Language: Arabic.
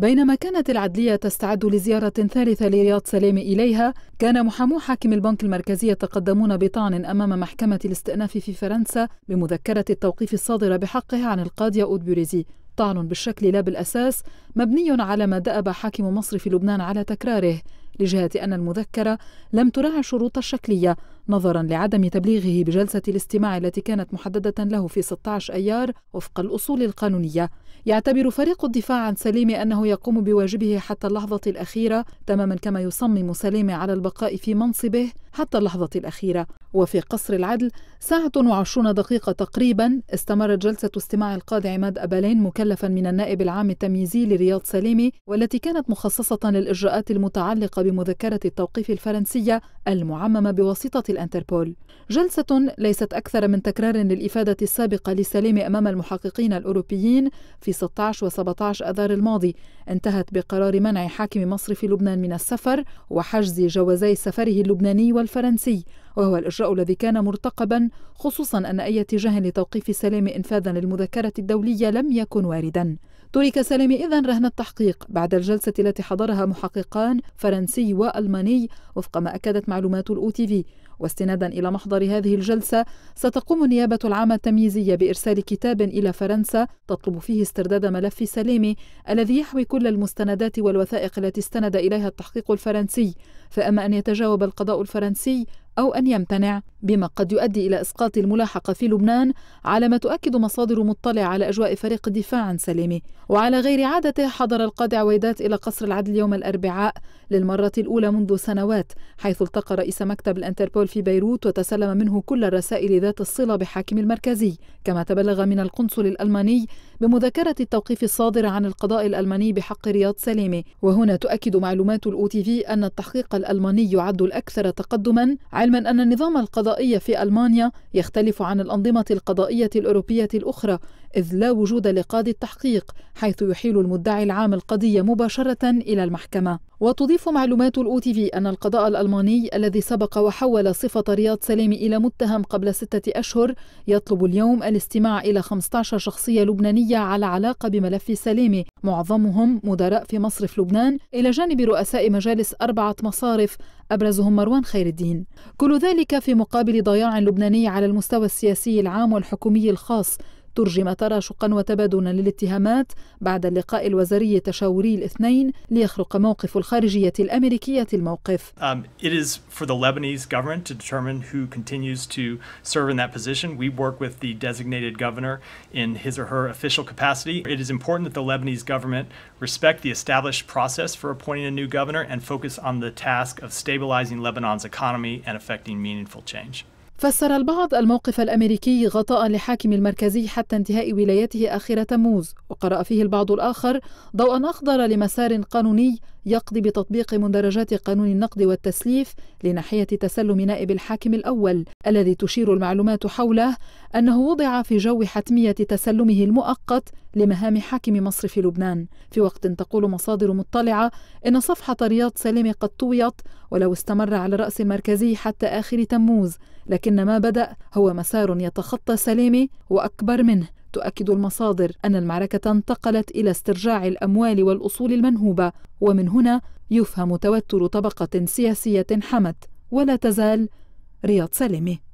بينما كانت العدلية تستعد لزيارة ثالثة لرياض سلام إليها كان محامو حاكم البنك المركزي يتقدمون بطعن أمام محكمة الاستئناف في فرنسا بمذكرة التوقيف الصادرة بحقه عن القاضية أودبيريزي طعن بالشكل لا بالأساس مبني على ما دأب حاكم مصر في لبنان على تكراره لجهة أن المذكرة لم تراعي الشروط الشكلية نظرا لعدم تبليغه بجلسة الاستماع التي كانت محددة له في 16 أيار وفق الأصول القانونية يعتبر فريق الدفاع عن سليم أنه يقوم بواجبه حتى اللحظة الأخيرة تماما كما يصمم سليم على البقاء في منصبه حتى اللحظة الأخيرة وفي قصر العدل ساعة وعشرون دقيقة تقريبا استمرت جلسة استماع القاضي عماد أبالين مكلفا من النائب العام التمييزي لرياض سليمي والتي كانت مخصصة للإجراءات المتعلقة بمذكرة التوقيف الفرنسية المعممة بواسطة الأنتربول جلسة ليست أكثر من تكرار للإفادة السابقة لسليم أمام المحققين الأوروبيين في 16 و 17 أذار الماضي انتهت بقرار منع حاكم مصر في لبنان من السفر وحجز جوازي سفره اللبناني والفرنسي وهو الإجراء الذي كان مرتقبا خصوصا أن أي اتجاه لتوقيف سليم إنفاذا للمذكرة الدولية لم يكن واردا ترك سالمي إذا رهن التحقيق بعد الجلسة التي حضرها محققان فرنسي وألماني وفق ما أكدت معلومات الأو تي في واستنادا إلى محضر هذه الجلسة ستقوم النيابة العامة التمييزية بإرسال كتاب إلى فرنسا تطلب فيه استرداد ملف سليمي الذي يحوي كل المستندات والوثائق التي استند إليها التحقيق الفرنسي فأما أن يتجاوب القضاء الفرنسي أو أن يمتنع بما قد يؤدي إلى إسقاط الملاحقة في لبنان على ما تؤكد مصادر مطلعة على أجواء فريق الدفاع عن سليمي وعلى غير عادته حضر القاضي عويدات إلى قصر العدل يوم الأربعاء للمرة الأولى منذ سنوات حيث التقى رئيس مكتب الانتربول في بيروت وتسلم منه كل الرسائل ذات الصلة بحاكم المركزي كما تبلغ من القنصل الألماني بمذكرة التوقيف الصادر عن القضاء الألماني بحق رياض سليمي وهنا تؤكد معلومات الأوتي في أن التحقيق الألماني يعد الأكثر تقدما علما أن النظام القضائي في ألمانيا يختلف عن الأنظمة القضائية الأوروبية الأخرى إذ لا وجود لقاضي التحقيق حيث يحيل المدعي العام القضية مباشرة إلى المحكمة وتضيف معلومات الأو تي في أن القضاء الألماني الذي سبق وحول صفة رياض سلامي إلى متهم قبل ستة أشهر يطلب اليوم الاستماع إلى 15 شخصية لبنانية على علاقة بملف سلامي معظمهم مدراء في مصرف لبنان إلى جانب رؤساء مجالس أربعة مصارف أبرزهم مروان خير الدين كل ذلك في مقابل ضياع لبناني على المستوى السياسي العام والحكومي الخاص ترجم تراشقا شقا وتبادلا للاتهامات بعد اللقاء الوزاري التشاوري الاثنين ليخرق موقف الخارجية الأمريكية الموقف um, It is for the Lebanese government to determine who continues to serve in that position. We work with the designated governor in his or her official capacity. It is important that the Lebanese government respect the established process for appointing a new governor and focus on the task of stabilizing Lebanon's economy and effecting meaningful change. فسر البعض الموقف الأمريكي غطاء لحاكم المركزي حتى انتهاء ولايته آخر تموز وقرأ فيه البعض الآخر ضوءا أخضر لمسار قانوني يقضي بتطبيق مندرجات قانون النقد والتسليف لناحية تسلم نائب الحاكم الأول الذي تشير المعلومات حوله أنه وضع في جو حتمية تسلمه المؤقت لمهام حاكم مصرف لبنان في وقت تقول مصادر مطلعة إن صفحة رياض سليم قد طويت ولو استمر على رأس المركزي حتى آخر تموز لكن ما بدأ هو مسار يتخطى سليمي وأكبر منه تؤكد المصادر أن المعركة انتقلت إلى استرجاع الأموال والأصول المنهوبة ومن هنا يفهم توتر طبقة سياسية حمت ولا تزال رياض سليمي